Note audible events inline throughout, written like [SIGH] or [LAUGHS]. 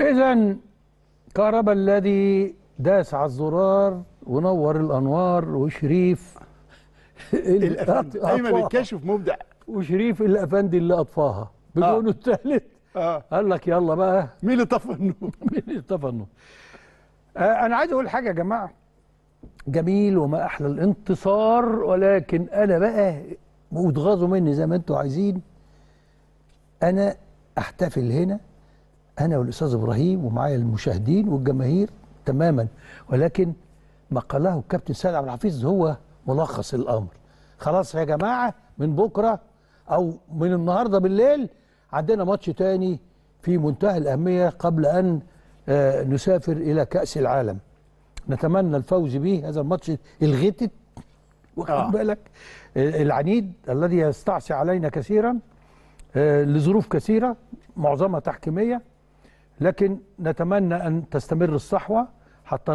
إذا كهربا الذي داس على الزرار ونور الأنوار وشريف الأفندي أيمن الكاشف مبدع وشريف الأفندي اللي أطفاها بدون آه. الثالث آه. قال لك يلا بقى مين اللي طفى النور؟ [LAUGHS] مين اللي طفى النور؟ آه أنا عايز أقول حاجة يا جماعة جميل وما أحلى الانتصار ولكن أنا بقى وتغاظوا مني زي ما أنتوا عايزين أنا أحتفل هنا انا والاستاذ ابراهيم ومعايا المشاهدين والجماهير تماما ولكن ما قاله الكابتن سيد عبد الحفيظ هو ملخص الامر خلاص يا جماعه من بكره او من النهارده بالليل عندنا ماتش تاني في منتهى الاهميه قبل ان آه، نسافر الى كاس العالم نتمنى الفوز به هذا الماتش الغتت واخد آه. بالك آه، العنيد الذي يستعصي علينا كثيرا آه، لظروف كثيره معظمها تحكيميه لكن نتمنى أن تستمر الصحوة حتى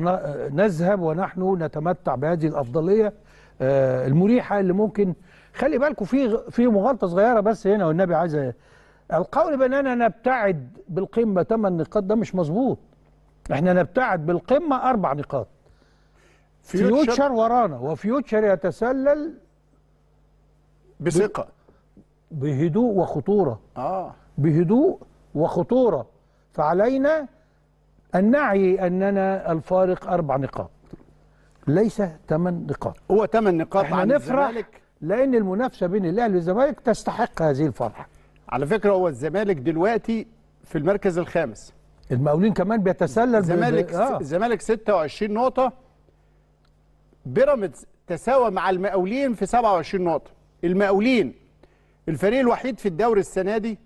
نذهب ونحن نتمتع بهذه الأفضلية آه، المريحة اللي ممكن خلي بالكم في في مغالطة صغيرة بس هنا والنبي عايز القول بأننا نبتعد بالقمة 8 نقاط ده مش مظبوط احنا نبتعد بالقمة أربع نقاط فيوتشر, فيوتشر ورانا وفيوتشر يتسلل بثقة بهدوء وخطورة آه. بهدوء وخطورة فعلينا أن نعي أننا الفارق أربع نقاط ليس ثمان نقاط هو ثمان نقاط عن الزمالك لأن المنافسة بين الأهلي والزمالك تستحق هذه الفرحة على فكرة هو الزمالك دلوقتي في المركز الخامس المقاولين كمان بيتسلل الزمالك آه. الزمالك 26 نقطة بيراميدز تساوى مع المقاولين في 27 نقطة المقاولين الفريق الوحيد في الدوري السنة دي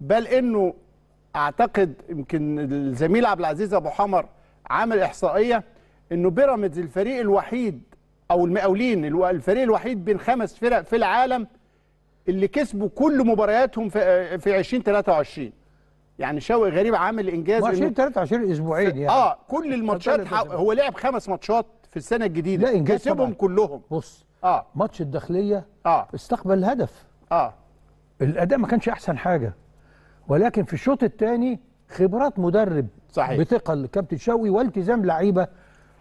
بل انه اعتقد يمكن الزميل عبد العزيز ابو حمر عامل احصائيه انه بيراميدز الفريق الوحيد او المقاولين الفريق الوحيد بين خمس فرق في العالم اللي كسبوا كل مبارياتهم في في 2023 يعني شوقي غريب عامل انجاز 20 23 اسبوعين يعني اه كل الماتشات هو لعب خمس ماتشات في السنه الجديده لا انجاز كسبهم كلهم بص اه ماتش الداخليه اه استقبل الهدف اه الاداء ما كانش احسن حاجه ولكن في الشوط الثاني خبرات مدرب صحيح بثقه لكابتن شوقي والتزام لعيبه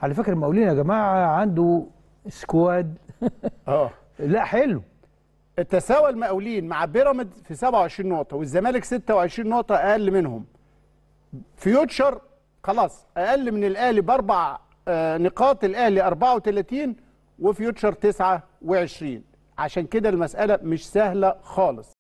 على فكره المقاولين يا جماعه عنده سكواد [LAUGHS] اه لا حلو تساوى المقاولين مع بيراميدز في 27 نقطه والزمالك 26 نقطه اقل منهم فيوتشر خلاص اقل من الاهلي باربع آه، نقاط الاهلي 34 وفيوتشر 29 عشان كده المساله مش سهله خالص